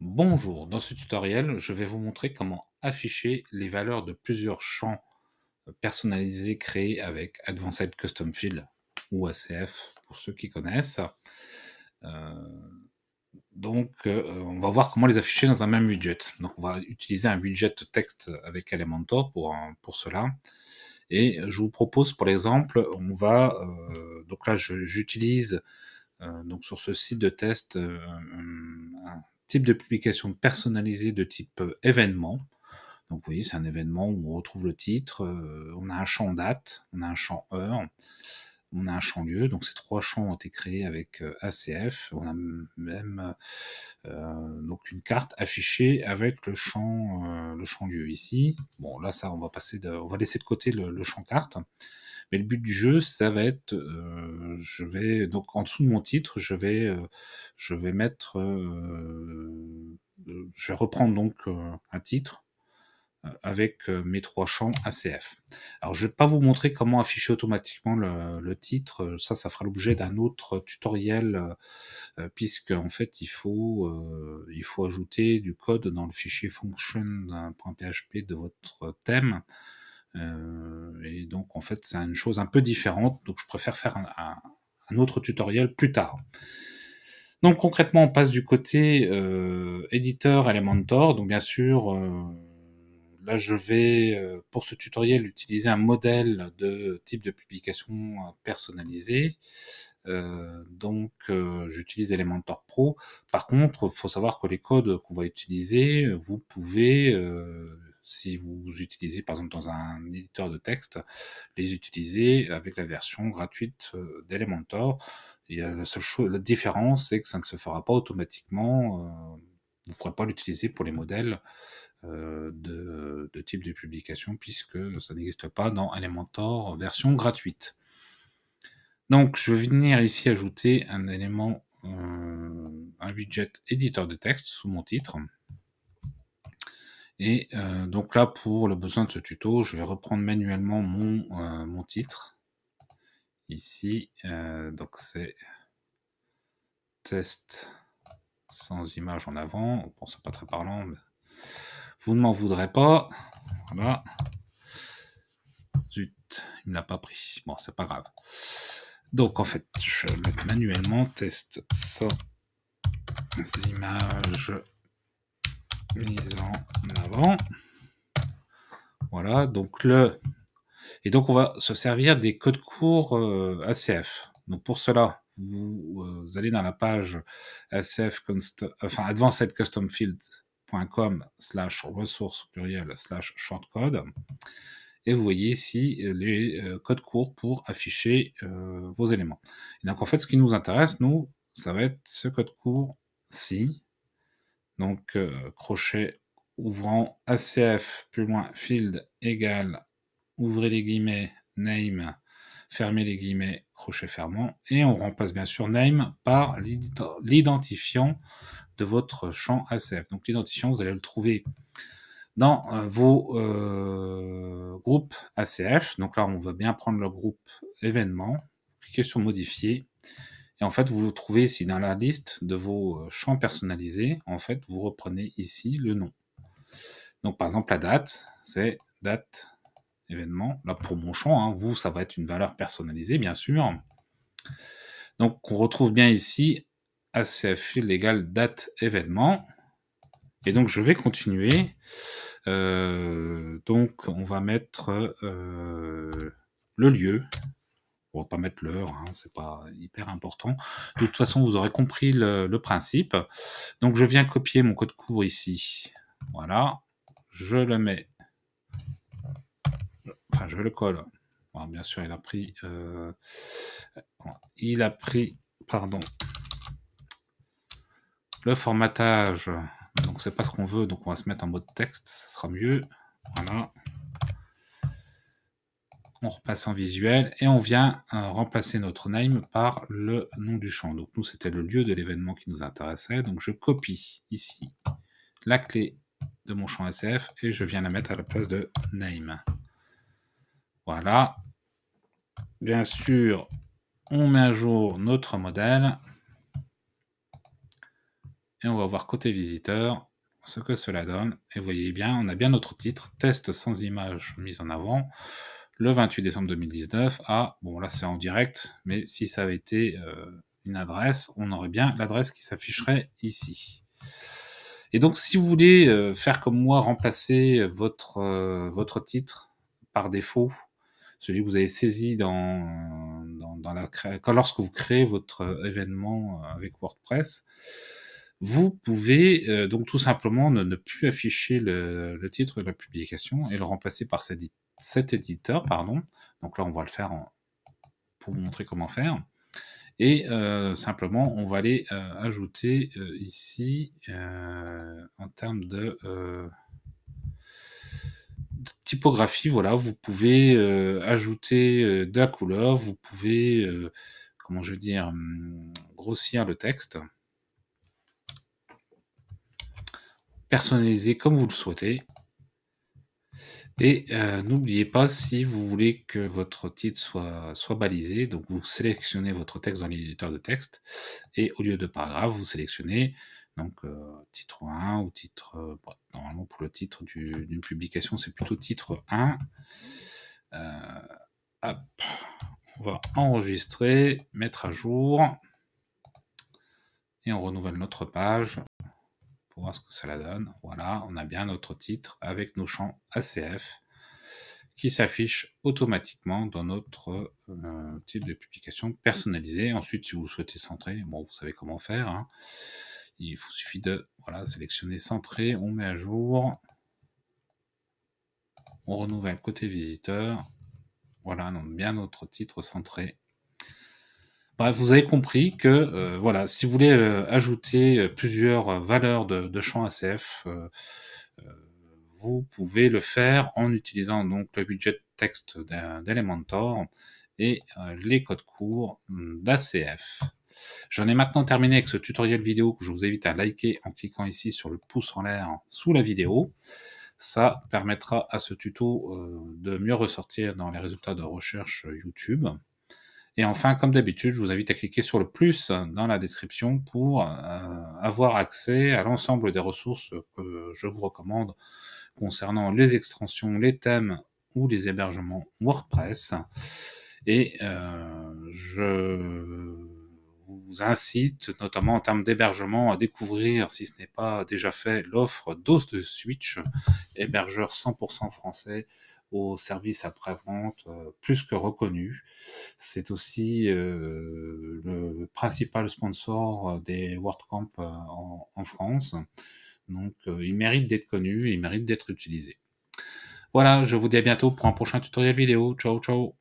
Bonjour, dans ce tutoriel, je vais vous montrer comment afficher les valeurs de plusieurs champs euh, personnalisés créés avec Advanced Custom Field ou ACF pour ceux qui connaissent. Euh, donc, euh, on va voir comment les afficher dans un même widget. Donc, on va utiliser un widget texte avec Elementor pour, pour cela. Et je vous propose, pour l'exemple, on va... donc là, j'utilise donc sur ce site de test type de publication personnalisée de type euh, événement. Donc vous voyez, c'est un événement où on retrouve le titre, euh, on a un champ date, on a un champ heure on a un champ lieu, donc ces trois champs ont été créés avec euh, ACF. On a même euh, donc une carte affichée avec le champ, euh, le champ lieu ici. Bon, là, ça, on va passer, de, on va laisser de côté le, champ carte. Mais le but du jeu, ça va être, je vais donc en dessous de mon titre, je vais, je vais mettre, je vais reprendre donc un titre euh, avec euh, mes trois champs ACF. Alors je ne vais pas vous montrer comment afficher automatiquement le, titre, euh, ça ça fera l'objet d'un autre tutoriel puisque en fait il faut, il faut ajouter du code dans le fichier function.php de votre thème. et donc en fait c'est une chose un peu différente, donc je préfère faire un, un autre tutoriel plus tard. Donc concrètement on passe du côté éditeur Elementor, donc bien sûr là, bah, je vais, euh, pour ce tutoriel, utiliser un modèle de type de publication euh, personnalisé. Euh, donc, j'utilise Elementor Pro. Par contre, il faut savoir que les codes qu'on va utiliser, vous pouvez, si vous utilisez par exemple dans un éditeur de texte, les utiliser avec la version gratuite d'Elementor. la seule chose, la différence, c'est que ça ne se fera pas automatiquement. vous ne pourrez pas l'utiliser pour les modèles euh, euh, de, type de publication puisque ça n'existe pas dans Elementor version gratuite. Donc je vais venir ici ajouter un élément, euh, un widget éditeur de texte sous mon titre. Et donc là, pour le besoin de ce tuto, je vais reprendre manuellement mon, mon titre. Ici, donc c'est test sans image en avant. Bon, c'est pas très parlant, mais... Vous ne m'en voudrez pas. Voilà. Zut, il ne l'a pas pris. Bon, c'est pas grave. Donc en fait, je mettre manuellement test sans images mises en avant. Voilà, donc le... Et donc on va se servir des codes courts euh, ACF. Donc pour cela, euh, vous, allez dans la page ACF, enfin Advanced Custom Fields com slash ressources pluriel slash shortcode. Et vous voyez ici euh, les euh, codes courts pour afficher euh, vos éléments. Et donc en fait, ce qui nous intéresse, nous, ça va être ce code court-ci. Donc crochet ouvrant ACF plus loin field égale ouvrez les guillemets name fermez les guillemets, crochet fermant, et on remplace bien sûr name par l'identifiant de votre champ ACF. Donc l'identifiant, vous allez le trouver dans euh, vos euh, groupes ACF. Donc là, on va bien prendre le groupe événement, cliquez sur modifier. Et en fait, vous le trouvez ici dans la liste de vos euh, champs personnalisés. En fait, vous reprenez ici le nom. Donc par exemple, la date, c'est date événement. Là, pour mon champ, hein, vous, ça va être une valeur personnalisée, bien sûr. Donc, on retrouve bien ici ACF égal date événement. Et donc, je vais continuer. Euh, donc, on va mettre euh, le lieu. On va pas mettre l'heure, hein, c'est pas hyper important. De toute façon, vous aurez compris le, le principe. Donc, je viens copier mon code court ici. Voilà, je le mets je le colle. bien sûr, il a pris. Euh, il a pris. Pardon. Le formatage. Donc, c'est pas ce qu'on veut. Donc, on va se mettre en mode texte. Ça sera mieux. Voilà. On repasse en visuel et on vient euh, remplacer notre name par le nom du champ. Donc, nous, c'était le lieu de l'événement qui nous intéressait. Donc, je copie ici la clé de mon champ SF et je viens la mettre à la place de name. Voilà. Bien sûr, on met à jour notre modèle. Et on va voir côté visiteur ce que cela donne. Et vous voyez bien, on a bien notre titre, test sans image mise en avant, le 28 décembre 2019 à, ah, bon là c'est en direct, mais si ça avait été euh, une adresse, on aurait bien l'adresse qui s'afficherait ici. Et donc si vous voulez euh, faire comme moi, remplacer votre, euh, votre titre par défaut celui que vous avez saisi dans, dans, dans la lorsque vous créez votre euh, événement euh, avec WordPress, vous pouvez euh, donc tout simplement ne, plus afficher le, titre de la publication et le remplacer par cet, éditeur, pardon. Donc là, on va le faire pour vous montrer comment faire. Et simplement, on va aller ajouter ici, en termes de typographie, voilà, vous pouvez euh, ajouter euh, de la couleur, vous pouvez, euh, comment je veux dire, hum, grossir le texte, personnaliser comme vous le souhaitez. Et n'oubliez pas, si vous voulez que votre titre soit, soit balisé, donc vous sélectionnez votre texte dans l'éditeur de texte, et au lieu de paragraphe, vous sélectionnez donc euh, titre 1 ou titre... Euh, bah, normalement pour le titre d'une publication, c'est plutôt titre 1. Euh, on va enregistrer, mettre à jour. Et on renouvelle notre page pour voir ce que ça donne. Voilà, on a bien notre titre avec nos champs ACF qui s'affiche automatiquement dans notre type de publication personnalisé Ensuite, si vous souhaitez centrer, bon, vous savez comment faire. Hein il vous suffit de voilà, sélectionner centré, on met à jour, on renouvelle côté visiteur, voilà, donc bien notre titre centré. Bref, vous avez compris que euh, voilà, si vous voulez euh, ajouter euh, plusieurs valeurs de, champs champ ACF, vous pouvez le faire en utilisant donc le budget texte d'Elementor et euh, les codes courts hum, d'ACF. J'en ai maintenant terminé avec ce tutoriel vidéo que je vous invite à liker en cliquant ici sur le pouce en l'air sous la vidéo. Ça permettra à ce tuto euh, de mieux ressortir dans les résultats de recherche euh, YouTube. Et enfin, comme d'habitude, je vous invite à cliquer sur le plus dans la description pour avoir accès à l'ensemble des ressources que je vous recommande concernant les extensions, les thèmes ou les hébergements WordPress. Et euh, je vous incite, notamment en termes d'hébergement, à découvrir, si ce n'est pas déjà fait, l'offre d'os de Switch, hébergeur 100% français au service après-vente euh, plus que reconnu. C'est aussi euh, le principal sponsor des WordCamp en, France. Donc, il mérite d'être connu, il mérite d'être utilisé. Voilà, je vous dis à bientôt pour un prochain tutoriel vidéo. Ciao, ciao